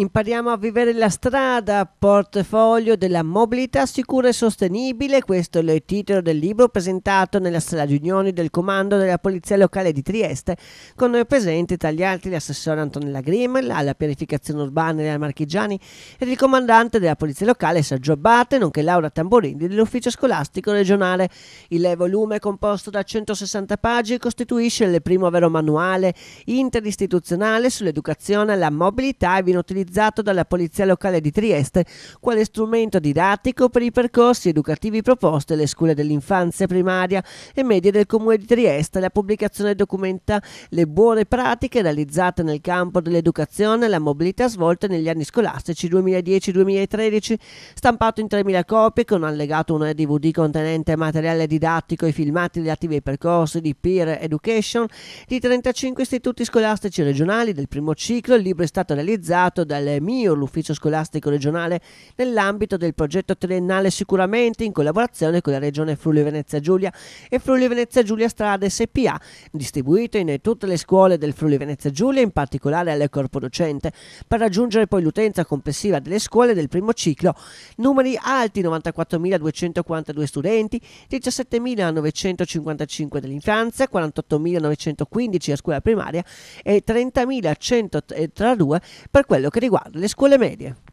Impariamo a vivere la strada, portfolio della mobilità sicura e sostenibile, questo è il titolo del libro presentato nella sala riunioni del comando della Polizia Locale di Trieste, con noi presenti tra gli altri l'assessore Antonella Grimmel alla pianificazione urbana e al Marchigiani ed il comandante della Polizia Locale Sergio Abbate, nonché Laura Tamborini dell'Ufficio Scolastico Regionale. Il volume composto da 160 pagine costituisce il primo vero manuale interistituzionale sull'educazione alla mobilità e viene utilizzato utilizzato dalla Polizia Locale di Trieste quale strumento didattico per i percorsi educativi proposti alle scuole dell'infanzia primaria e media del Comune di Trieste. La pubblicazione documenta le buone pratiche realizzate nel campo dell'educazione e la mobilità svolte negli anni scolastici 2010-2013, stampato in 3.000 copie con allegato un DVD contenente materiale didattico e filmati relativi ai percorsi di peer education di 35 istituti scolastici regionali del primo ciclo. Il libro è stato realizzato dal mio, l'Ufficio Scolastico Regionale, nell'ambito del progetto triennale sicuramente in collaborazione con la Regione Friuli Venezia Giulia e Friuli Venezia Giulia Strade SPA, distribuito in tutte le scuole del Friuli Venezia Giulia, in particolare al corpo docente, per raggiungere poi l'utenza complessiva delle scuole del primo ciclo, numeri alti 94.242 studenti, 17.955 dell'infanzia, 48.915 a scuola primaria e 30.132 per quello che riguarda le scuole medie.